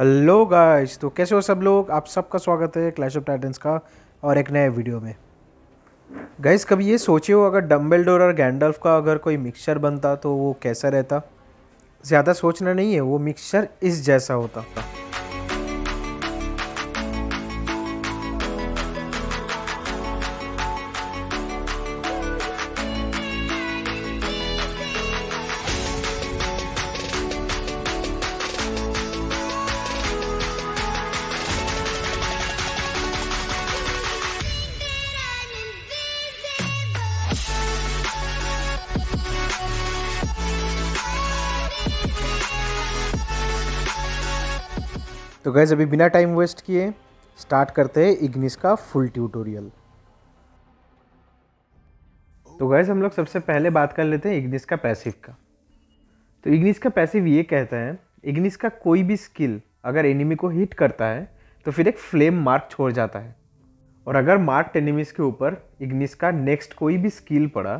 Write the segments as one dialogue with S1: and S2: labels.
S1: hello guys तो कैसे हो सब लोग आप सबका स्वागत है क्लैश ऑफ टाइटन्स का और एक नए वीडियो में गाइस कभी ये सोचे हो अगर डम्बल और गैंडल्फ का अगर कोई मिक्सचर बनता तो वो कैसा रहता ज़्यादा सोचना नहीं है वो मिक्सचर इस जैसा होता तो गैज़ अभी बिना टाइम वेस्ट किए स्टार्ट करते हैं इग्निस का फुल ट्यूटोरियल तो गैज़ हम लोग सबसे पहले बात कर लेते हैं इग्निस का पैसिव का तो इग्निस का पैसिव ये कहता है इग्निस का कोई भी स्किल अगर एनिमी को हिट करता है तो फिर एक फ्लेम मार्क छोड़ जाता है और अगर मार्क एनिमीज़ के ऊपर इग्निस का नेक्स्ट कोई भी स्किल पड़ा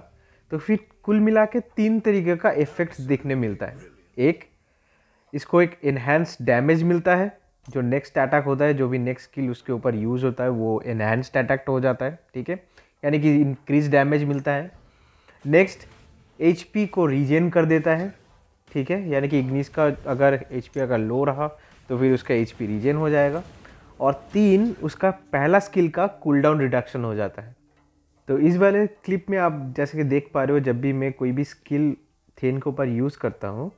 S1: तो फिर कुल मिला के तीन तरीके का इफेक्ट्स देखने मिलता है एक इसको एक इन्हेंस डैमेज मिलता है जो नेक्स्ट अटैक होता है जो भी नेक्स्ट स्किल उसके ऊपर यूज़ होता है वो एनहेंस्ड अटैक हो जाता है ठीक है यानी कि इंक्रीज डैमेज मिलता है नेक्स्ट एच को रीजेन कर देता है ठीक है यानी कि इग्निस का अगर एच अगर लो रहा तो फिर उसका एच रीजेन हो जाएगा और तीन उसका पहला स्किल का कूल डाउन रिडक्शन हो जाता है तो इस वाले क्लिप में आप जैसे कि देख पा रहे हो जब भी मैं कोई भी स्किल थेन के ऊपर यूज़ करता हूँ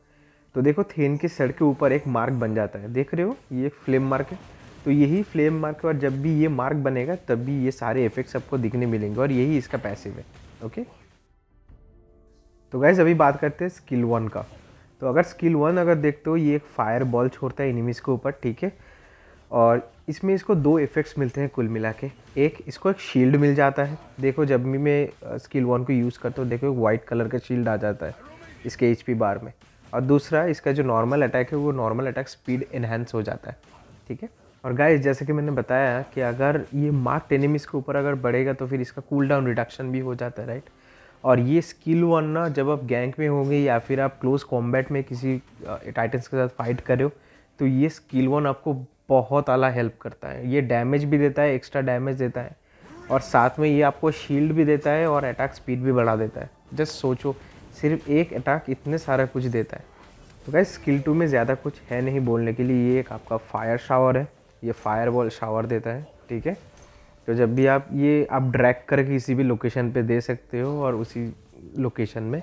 S1: तो देखो थेन के सर के ऊपर एक मार्क बन जाता है देख रहे हो ये एक फ्लेम मार्क है तो यही फ्लेम मार्क और जब भी ये मार्क बनेगा तब भी ये सारे इफेक्ट्स आपको दिखने मिलेंगे और यही इसका पैसिव है ओके तो गैस अभी बात करते हैं स्किल वन का तो अगर स्किल वन अगर देखते हो ये एक फायर बॉल छोड़ता है इनिमीज़ के ऊपर ठीक है और इसमें इसको दो इफ़ेक्ट्स मिलते हैं कुल मिला के एक इसको एक शील्ड मिल जाता है देखो जब भी मैं स्किल वन को यूज़ करता हूँ देखो एक वाइट कलर का शील्ड आ जाता है इसके एच बार में और दूसरा इसका जो नॉर्मल अटैक है वो नॉर्मल अटैक स्पीड इन्हेंस हो जाता है ठीक है और गाइस जैसे कि मैंने बताया कि अगर ये मार्क एनिमीज के ऊपर अगर बढ़ेगा तो फिर इसका कूल डाउन रिडक्शन भी हो जाता है राइट और ये स्किल वन ना जब आप गैंग में होंगे या फिर आप क्लोज कॉम्बैट में किसी टाइटन्स के साथ फाइट कर रहे हो तो ये स्किल वन आपको बहुत आला हेल्प करता है ये डैमेज भी देता है एक्स्ट्रा डैमेज देता है और साथ में ये आपको शील्ड भी देता है और अटैक स्पीड भी बढ़ा देता है जस्ट सोचो सिर्फ एक अटैक इतने सारा कुछ देता है तो गाइस स्किल टू में ज़्यादा कुछ है नहीं बोलने के लिए ये एक आपका फायर शावर है ये फायर बॉल शावर देता है ठीक है तो जब भी आप ये आप ड्रैक करके किसी भी लोकेशन पे दे सकते हो और उसी लोकेशन में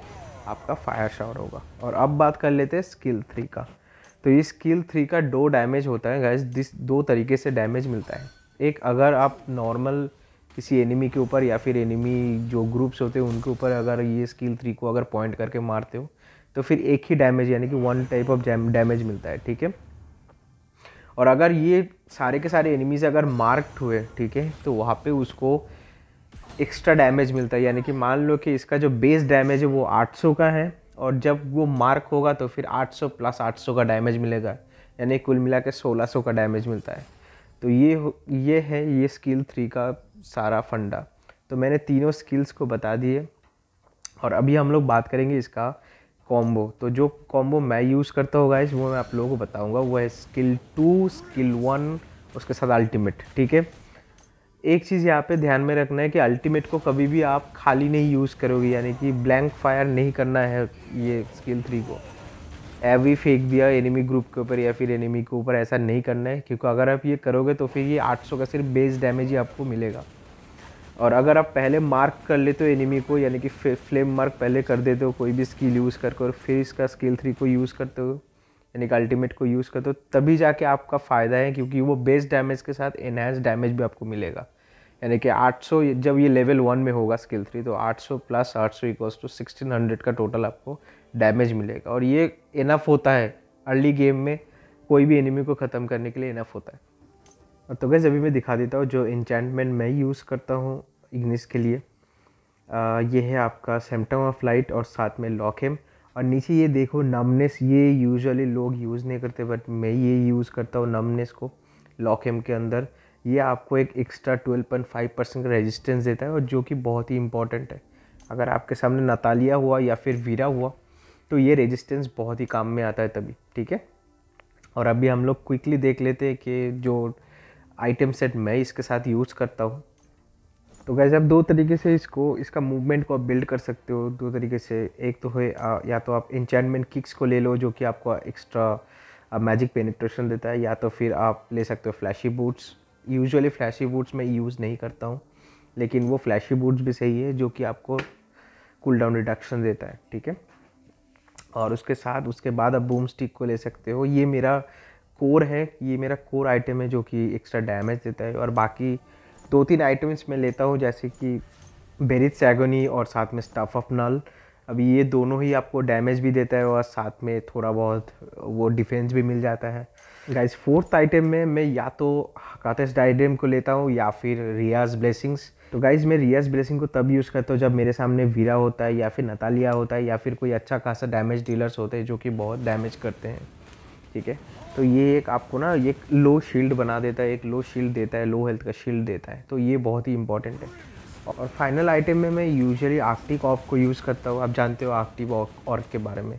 S1: आपका फायर शावर होगा और अब बात कर लेते हैं स्किल थ्री का तो ये स्किल थ्री का दो डैमेज होता है गैस दिस दो तरीके से डैमेज मिलता है एक अगर आप नॉर्मल किसी एनिमी के ऊपर या फिर एनिमी जो ग्रुप्स होते हैं उनके ऊपर अगर ये स्किल थ्री को अगर पॉइंट करके मारते हो तो फिर एक ही डैमेज यानी कि वन टाइप ऑफ डैमेज मिलता है ठीक है और अगर ये सारे के सारे एनिमीज़ अगर मार्क्ड हुए ठीक है तो वहाँ पे उसको एक्स्ट्रा डैमेज मिलता है यानी कि मान लो कि इसका जो बेस डैमेज है वो 800 का है और जब वो मार्क होगा तो फिर 800 प्लस 800 का डैमेज मिलेगा यानी कुल मिला के सोलह का डैमेज मिलता है तो ये ये है ये स्किल थ्री का सारा फंडा तो मैंने तीनों स्किल्स को बता दिए और अभी हम लोग बात करेंगे इसका कॉम्बो तो जो कॉम्बो मैं यूज़ करता हूँ गाइज वो मैं आप लोगों को बताऊँगा वो है स्किल टू स्किल वन उसके साथ अल्टीमेट ठीक है एक चीज़ यहाँ पे ध्यान में रखना है कि अल्टीमेट को कभी भी आप खाली नहीं यूज़ करोगे यानी कि ब्लैंक फायर नहीं करना है ये स्किल थ्री को एवी फेंक दिया एनिमी ग्रुप के ऊपर या फिर एनिमी के ऊपर ऐसा नहीं करना है क्योंकि अगर आप ये करोगे तो फिर ये 800 का सिर्फ बेस डैमेज ही आपको मिलेगा और अगर आप पहले मार्क कर लेते हो एनिमी को यानी कि फ्लेम मार्क पहले कर देते हो कोई भी स्किल यूज़ करके और फिर इसका स्किल थ्री को यूज़ करते हो यानी कि अल्टीमेट को यूज़ करते हो तभी जाके आपका फ़ायदा है क्योंकि वो बेस डैमेज के साथ एनहेंस डैमेज भी आपको मिलेगा यानी कि 800 जब ये लेवल वन में होगा स्किल थ्री तो 800 प्लस 800 सौ इक्वल्स टू सिक्सटीन हंड्रेड का टोटल आपको डैमेज मिलेगा और ये इनफ होता है अर्ली गेम में कोई भी एनिमी को ख़त्म करने के लिए इनफ होता है तो कैसे अभी मैं दिखा देता हूँ जो इंचैंटमेंट मैं यूज़ करता हूँ इग्निस के लिए आ, ये है आपका सिम्टम ऑफ लाइट और साथ में लॉकेम और नीचे ये देखो नमनेस ये यूजुअली लोग यूज़ नहीं करते बट मैं ये यूज़ करता हूँ नमनेस को लॉकेम के अंदर ये आपको एक extra twelve point five percent का रेजिस्टेंस देता है और जो कि बहुत ही इंपॉर्टेंट है अगर आपके सामने नतालिया हुआ या फिर वीरा हुआ तो ये रेजिस्टेंस बहुत ही काम में आता है तभी ठीक है और अभी हम लोग क्विकली देख लेते हैं कि जो आइटम सेट मैं इसके साथ यूज़ करता हूँ तो वैसे आप दो तरीके से इसको इसका मूवमेंट को आप बिल्ड कर सकते हो दो तरीके से एक तो है या तो आप इंचैनमेंट किक्स को ले लो जो कि आपको एक्स्ट्रा मैजिक पेनिट्रेशन देता है या तो फिर आप ले सकते हो flashy boots usually flashy boots मैं यूज़ नहीं करता हूँ लेकिन वो फ्लैशी बूट्स भी सही है जो कि आपको कूल डाउन रिडक्शन देता है ठीक है और उसके साथ उसके बाद आप बूम स्टिक को ले सकते हो ये मेरा कोर है ये मेरा कोर आइटम है जो कि एक्स्ट्रा डैमेज देता है और बाकी दो तीन आइटम्स मैं लेता हूँ जैसे कि बेरिज सैगोनी और साथ में स्टफ ऑफ नल अभी ये दोनों ही आपको डैमेज भी देता है और साथ में थोड़ा बहुत वो डिफेंस भी मिल जाता है गाइस फोर्थ आइटम में मैं या तो हकातस डाइडेम को लेता हूँ या फिर रियाज ब्लेसिंग्स तो गाइज मैं रियाज ब्लेसिंग को तब यूज़ करता हूँ जब मेरे सामने वीरा होता है या फिर नतालिया होता है या फिर कोई अच्छा खासा डैमेज डीलर्स होते हैं जो कि बहुत डैमेज करते हैं ठीक है तो ये एक आपको ना ये लो शील्ड बना देता है एक लो शील्ड देता है लो हेल्थ का शील्ड देता है तो ये बहुत ही इंपॉर्टेंट है और फाइनल आइटम में मैं यूजुअली आर्कटिक ऑफ को यूज़ करता हूँ आप जानते हो आर्कटिक ऑर्क के बारे में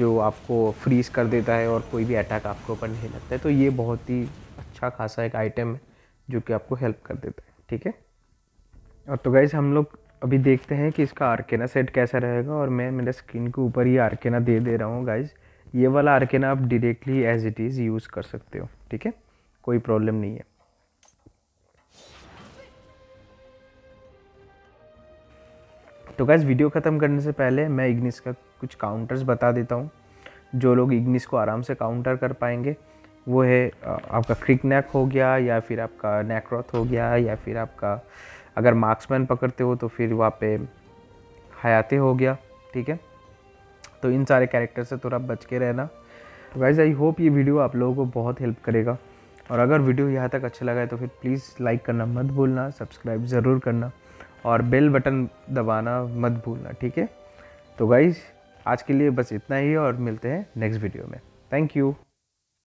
S1: जो आपको फ्रीज कर देता है और कोई भी अटैक आपके ऊपर नहीं लगता है तो ये बहुत ही अच्छा खासा एक आइटम है जो कि आपको हेल्प कर देता है ठीक है और तो गाइज हम लोग अभी देखते हैं कि इसका आर्केना सेट कैसा रहेगा और मैं मेरे स्किन के ऊपर ही आर्केना दे दे रहा हूँ गाइज़ ये वाला आर्केन आप directly as it is use कर सकते हो ठीक है कोई प्रॉब्लम नहीं है तो गैस वीडियो ख़त्म करने से पहले मैं इग्निस का कुछ काउंटर्स बता देता हूँ जो लोग इग्निस को आराम से काउंटर कर पाएंगे वो है आपका क्रिक नैक हो गया या फिर आपका नेक्रॉथ हो गया या फिर आपका अगर मार्क्समैन पकड़ते हो तो फिर वहाँ पे हयाते हो गया ठीक है तो इन सारे कैरेक्टर से थोड़ा बच के रहना तो गाइज़ आई होप ये वीडियो आप लोगों को बहुत हेल्प करेगा और अगर वीडियो यहाँ तक अच्छा लगा है तो फिर प्लीज़ लाइक करना मत भूलना सब्सक्राइब ज़रूर करना और बेल बटन दबाना मत भूलना ठीक है तो गाइज़ आज के लिए बस इतना ही और मिलते हैं नेक्स्ट वीडियो में थैंक यू